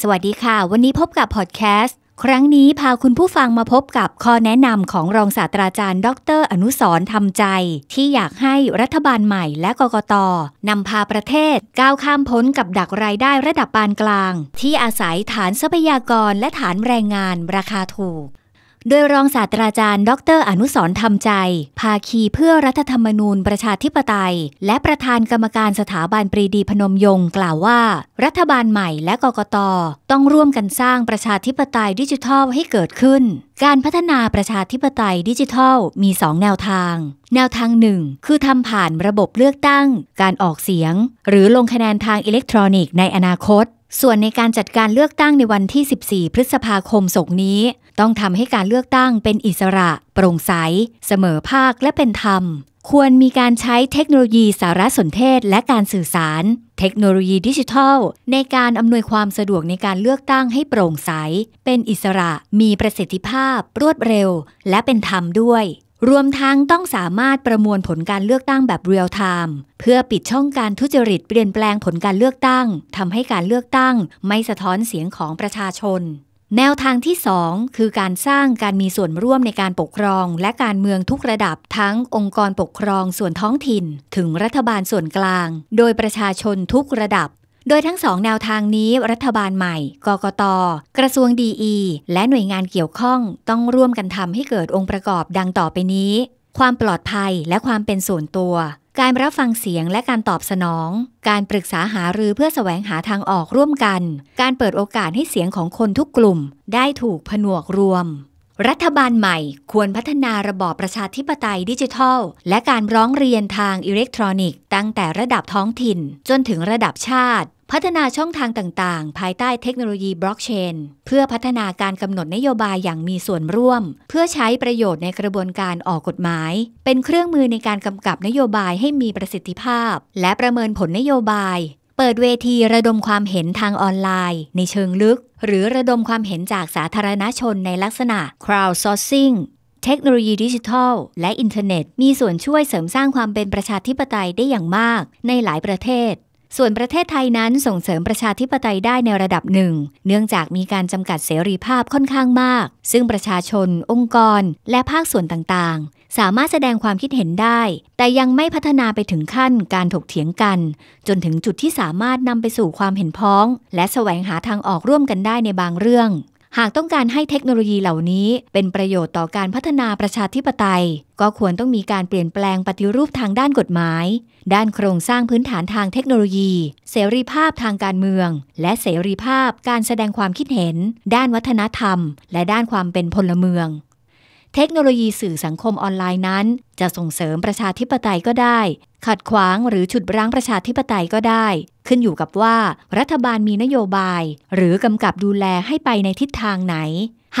สวัสดีค่ะ วันนี้พบกับพอดแคสต์ ครั้งนี้พาคุณผู้ฟังมาพบกับข้อแนะนำของรองศาสตราจารย์ ดรอนุสรทำใจ ที่อยากให้รัฐบาลใหม่และกกตนำพาประเทศก้าวข้ามพ้นกับดักรายได้ระดับปานกลาง ที่อาศัยฐานทรัพยากรและฐานแรงงานราคาถูกโดยรองศาสตราจารย์ ดรอนุสรธรรมใจ ภาคีเพื่อรัฐธรรมนูญประชาธิปไตย และประธานกรรมการสถาบันปรีดีพนมยงกล่าวว่า รัฐบาลใหม่และกกตต้องร่วมกันสร้างประชาธิปไตยดิจิทัลให้เกิดขึ้น การพัฒนาประชาธิปไตยดิจิทัล มี 2 แนวทาง แนวทางหนึ่งคือทำผ่านระบบเลือกตั้ง การออกเสียง หรือลงคะแนนทางอิเล็กทรอนิกส์ในอนาคตส่วนในการจัดการเลือกตั้งในวันที่ 14 พฤษภาคมศกนี้ ต้องทำให้การเลือกตั้งเป็นอิสระโปร่งใสเสมอภาคและเป็นธรรม ควรมีการใช้เทคโนโลยีสารสนเทศและการสื่อสาร เทคโนโลยีดิจิทัลในการอำนวยความสะดวกในการเลือกตั้งให้โปร่งใสเป็นอิสระ มีประสิทธิภาพ รวดเร็ว และเป็นธรรมด้วยรวมทั้งต้องสามารถประมวลผลการเลือกตั้งแบบเรียลไทม์เพื่อปิดช่องการทุจริตเปลี่ยนแปลงผลการเลือกตั้งทำให้การเลือกตั้งไม่สะท้อนเสียงของประชาชน แนวทางที่ 2 คือการสร้างการมีส่วนร่วมในการปกครอง และการเมืองทุกระดับทั้งองค์กรปกครองส่วนท้องถิ่น ถึงรัฐบาลส่วนกลาง โดยประชาชนทุกระดับโดยทั้งสองแนวทางนี้รัฐบาลใหม่ กกต กระทรวงดีอีและหน่วยงานเกี่ยวข้องต้องร่วมกันทำให้เกิดองค์ประกอบดังต่อไปนี้ ความปลอดภัยและความเป็นส่วนตัว การรับฟังเสียงและการตอบสนอง การปรึกษาหารือเพื่อสแสวงหาทางออกร่วมกัน การเปิดโอกาสให้เสียงของคนทุกกลุ่ม ได้ถูกผนวกรวม รัฐบาลใหม่ควรพัฒนาระบอบประชาธิปไตยดิจิทัล และการร้องเรียนทางอิเล็กทรอนิกส์ตั้งแต่ระดับท้องถิ่นจนถึงระดับชาติพัฒนาช่องทางต่างๆภายใต้เทคโนโลยีบล็อกเชนเพื่อพัฒนาการกำหนดนโยบายอย่างมีส่วนร่วม เพื่อใช้ประโยชน์ในกระบวนการออกกฎหมาย เป็นเครื่องมือในการกำกับนโยบายให้มีประสิทธิภาพ และประเมินผลนโยบาย เปิดเวทีระดมความเห็นทางออนไลน์ในเชิงลึก หรือระดมความเห็นจากสาธารณชนในลักษณะ crowdsourcing เทคโนโลยีดิจิทัล และอินเทอร์เน็ต มีส่วนช่วยเสริมสร้างความเป็นประชาธิปไตยได้อย่างมากในหลายประเทศส่วนประเทศไทยนั้นส่งเสริมประชาธิปไตยได้ในระดับหนึ่ง เนื่องจากมีการจำกัดเสรีภาพค่อนข้างมาก ซึ่งประชาชน องค์กร และภาคส่วนต่างๆ สามารถแสดงความคิดเห็นได้ แต่ยังไม่พัฒนาไปถึงขั้นการถกเถียงกัน จนถึงจุดที่สามารถนำไปสู่ความเห็นพ้อง และแสวงหาทางออกร่วมกันได้ในบางเรื่องหากต้องการให้เทคโนโลยีเหล่านี้เป็นประโยชน์ต่อการพัฒนาประชาธิปไตย ก็ควรต้องมีการเปลี่ยนแปลงปฏิรูปทางด้านกฎหมาย ด้านโครงสร้างพื้นฐานทางเทคโนโลยี เสรีภาพทางการเมือง และเสรีภาพการแสดงความคิดเห็น ด้านวัฒนธรรม และด้านความเป็นพลเมือง เทคโนโลยีสื่อสังคมออนไลน์นั้น จะส่งเสริมประชาธิปไตยก็ได้ ขัดขวางหรือฉุดรั้งประชาธิปไตยก็ได้ขึ้นอยู่กับว่า รัฐบาลมีนโยบาย หรือกำกับดูแลให้ไปในทิศทางไหน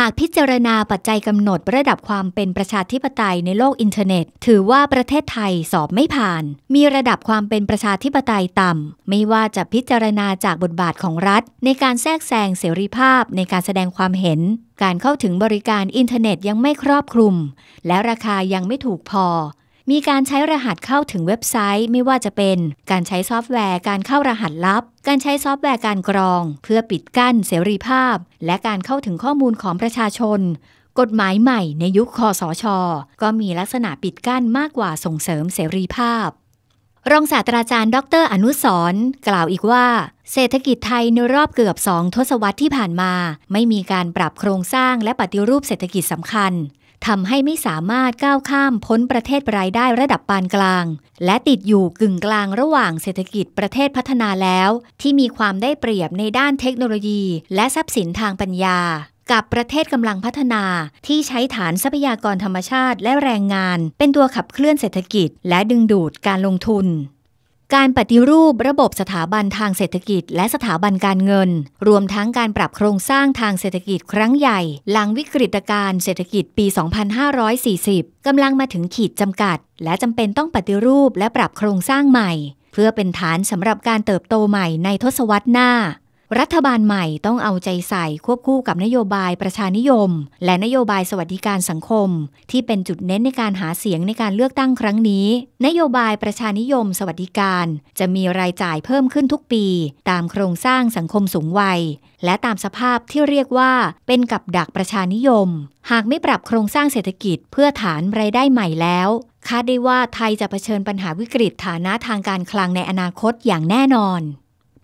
หากพิจารณาปัจจัยกำหนดระดับความเป็นประชาธิปไตยในโลกอินเทอร์เน็ต ถือว่าประเทศไทยสอบไม่ผ่าน มีระดับความเป็นประชาธิปไตยต่ำไม่ว่าจะพิจารณาจากบทบาทของรัฐ ในการแทรกแซงเสรีภาพในการแสดงความเห็น การเข้าถึงบริการอินเทอร์เน็ตยังไม่ครอบคลุม และราคายังไม่ถูกพอมีการใช้รหัสเข้าถึงเว็บไซต์ไม่ว่าจะเป็น การใช้ซอฟต์แวร์การเข้ารหัสลับ การใช้ซอฟต์แวร์การกรอง เพื่อปิดกั้นเสรีภาพ และการเข้าถึงข้อมูลของประชาชน กฎหมายใหม่ในยุคคอสช ก็มีลักษณะปิดกั้นมากกว่าส่งเสริมเสรีภาพ รองศาสตราจารย์ ดรอนุสรกล่าวอีกว่า เศรษฐกิจไทยในรอบเกือบสองทศวรรษที่ผ่านมา ไม่มีการปรับโครงสร้างและปฏิรูปเศรษฐกิจสำคัญทำให้ไม่สามารถก้าวข้ามพ้นประเทศรายได้ระดับปานกลาง และติดอยู่กึ่งกลางระหว่างเศรษฐกิจประเทศพัฒนาแล้ว ที่มีความได้เปรียบในด้านเทคโนโลยี และทรัพย์สินทางปัญญา กับประเทศกำลังพัฒนา ที่ใช้ฐานทรัพยากรธรรมชาติและแรงงาน เป็นตัวขับเคลื่อนเศรษฐกิจ และดึงดูดการลงทุนการปฏิรูประบบสถาบันทางเศรษฐกิจและสถาบันการเงิน รวมทั้งการปรับโครงสร้างทางเศรษฐกิจครั้งใหญ่หลังวิกฤตการเศรษฐกิจปี 2540 กำลังมาถึงขีดจำกัดและจำเป็นต้องปฏิรูปและปรับโครงสร้างใหม่ เพื่อเป็นฐานสำหรับการเติบโตใหม่ในทศวรรษหน้ารัฐบาลใหม่ต้องเอาใจใส่ควบคู่กับนโยบายประชานิยม และนโยบายสวัสดิการสังคม ที่เป็นจุดเน้นในการหาเสียงในการเลือกตั้งครั้งนี้ นโยบายประชานิยม สวัสดิการ จะมีรายจ่ายเพิ่มขึ้นทุกปี ตามโครงสร้างสังคมสูงวัย และตามสภาพที่เรียกว่าเป็นกับดักประชานิยม หากไม่ปรับโครงสร้างเศรษฐกิจเพื่อฐานรายได้ใหม่แล้วคาดได้ว่าไทยจะเผชิญปัญหาวิกฤตฐานะทางการคลังในอนาคตอย่างแน่นอน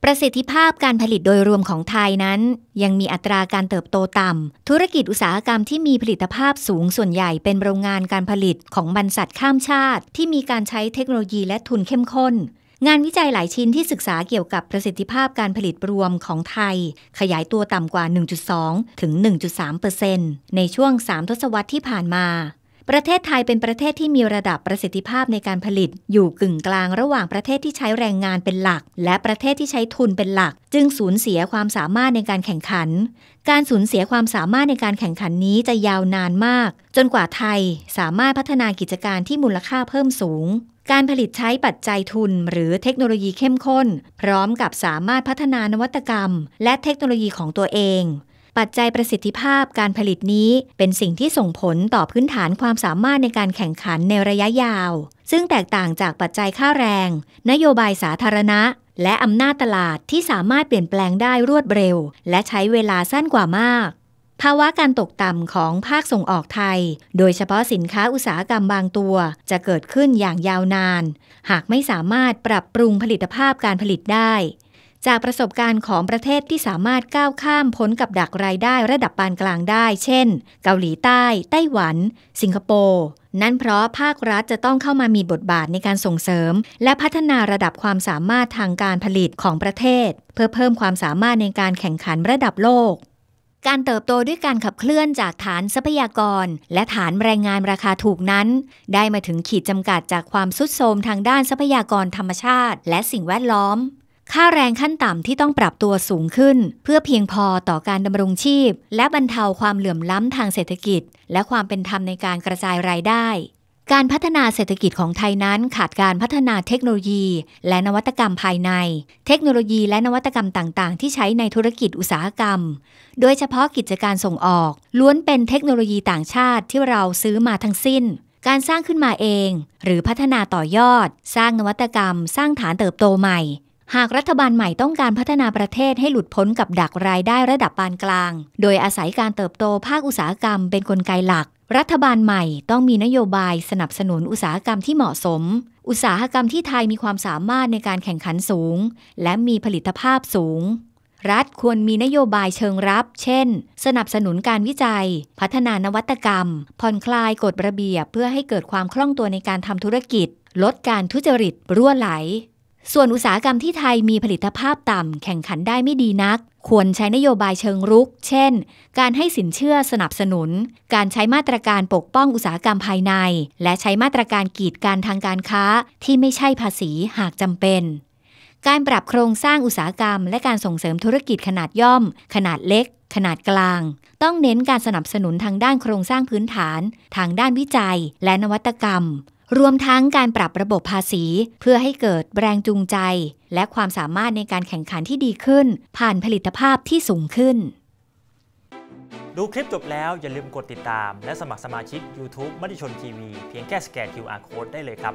ประสิทธิภาพการผลิตโดยรวมของไทยนั้นยังมีอัตราการเติบโตต่ำ ธุรกิจอุตสาหกรรมที่มีผลิตภาพสูงส่วนใหญ่เป็นโรงงานการผลิตของบรรษัทข้ามชาติที่มีการใช้เทคโนโลยีและทุนเข้มข้น งานวิจัยหลายชิ้นที่ศึกษาเกี่ยวกับประสิทธิภาพการผลิตรวมของไทยขยายตัวต่ำกว่า 1.2 ถึง 1.3เปอร์เซ็นต์ในช่วง3ทศวรรษที่ผ่านมาประเทศไทยเป็นประเทศที่มีระดับประสิทธิภาพในการผลิตอยู่กึ่งกลางระหว่างประเทศที่ใช้แรงงานเป็นหลักและประเทศที่ใช้ทุนเป็นหลักจึงสูญเสียความสามารถในการแข่งขัน การสูญเสียความสามารถในการแข่งขันนี้จะยาวนานมากจนกว่าไทยสามารถพัฒนากิจการที่มูลค่าเพิ่มสูง การผลิตใช้ปัจจัยทุนหรือเทคโนโลยีเข้มข้นพร้อมกับสามารถพัฒนานวัตกรรมและเทคโนโลยีของตัวเองปัจจัยประสิทธิภาพการผลิตนี้เป็นสิ่งที่ส่งผลต่อพื้นฐานความสามารถในการแข่งขันในระยะยาว ซึ่งแตกต่างจากปัจจัยค่าแรง นโยบายสาธารณะ และอำนาจตลาดที่สามารถเปลี่ยนแปลงได้รวดเร็ว และใช้เวลาสั้นกว่ามาก ภาวะการตกต่ำของภาคส่งออกไทย โดยเฉพาะสินค้าอุตสาหกรรมบางตัว จะเกิดขึ้นอย่างยาวนาน หากไม่สามารถปรับปรุงผลิตภาพการผลิตได้จากประสบการณ์ของประเทศที่สามารถก้าวข้ามพ้นกับดักรายได้ระดับปานกลางได้ เช่น เกาหลีใต้ ไต้หวัน สิงคโปร์ นั่นเพราะภาครัฐจะต้องเข้ามามีบทบาทในการส่งเสริม และพัฒนาระดับความสามารถทางการผลิตของประเทศ เพื่อเพิ่มความสามารถในการแข่งขันระดับโลก การเติบโตด้วยการขับเคลื่อนจากฐานทรัพยากร และฐานแรงงานราคาถูกนั้น ได้มาถึงขีดจำกัดจากความสุดโทมทางด้านทรัพยากรธรรมชาติ และสิ่งแวดล้อมค่าแรงขั้นต่ำที่ต้องปรับตัวสูงขึ้น เพื่อเพียงพอต่อการดำรงชีพ และบรรเทาความเหลื่อมล้ำทางเศรษฐกิจ และความเป็นธรรมในการกระจายรายได้ การพัฒนาเศรษฐกิจของไทยนั้นขาดการพัฒนาเทคโนโลยี และนวัตกรรมภายใน เทคโนโลยีและนวัตกรรมต่าง ๆ ที่ใช้ในธุรกิจอุตสาหกรรม โดยเฉพาะกิจการส่งออก ล้วนเป็นเทคโนโลยีต่างชาติที่เราซื้อมาทั้งสิ้น การสร้างขึ้นมาเอง หรือพัฒนาต่อยอด สร้างนวัตกรรม สร้างฐานเติบโตใหม่หากรัฐบาลใหม่ต้องการพัฒนาประเทศให้หลุดพ้นกับดักรายได้ระดับปานกลาง โดยอาศัยการเติบโตภาคอุตสาหกรรม เป็นนกลไกหลัก รัฐบาลใหม่ต้องมีนโยบายสนับสนุนอุตสาหกรรมที่เหมาะสม อุตสาหกรรมที่ไทยมีความสามารถในการแข่งขันสูง และมีผลิตภาพสูง รัฐควรมีนโยบายเชิงรับ เช่น สนับสนุนการวิจัย พัฒนานวัตกรรม ผ่อนคลายกฎระเบียบเพื่อให้เกิดความคล่องตัวในการทำธุรกิจ ลดการทุจริต รั่วไหลส่วนอุตสาหกรรมที่ไทยมีผลิตภาพต่ำแข่งขันได้ไม่ดีนัก ควรใช้นโยบายเชิงรุก เช่น การให้สินเชื่อสนับสนุน การใช้มาตรการปกป้องอุตสาหกรรมภายใน และใช้มาตรการกีดการทางการค้าที่ไม่ใช่ภาษีหากจำเป็น การปรับโครงสร้างอุตสาหกรรม และการส่งเสริมธุรกิจขนาดย่อม ขนาดเล็ก ขนาดกลาง ต้องเน้นการสนับสนุนทางด้านโครงสร้างพื้นฐาน ทางด้านวิจัยและนวัตกรรมรวมทั้งการปรับระบบภาษี เพื่อให้เกิดแรงจูงใจ และความสามารถในการแข่งขันที่ดีขึ้น ผ่านผลิตภาพที่สูงขึ้น ดูคลิปจบแล้วอย่าลืมกดติดตาม และสมัครสมาชิก YouTube มติชนทีวีเพียงแค่สแกน QR Code ได้เลยครับ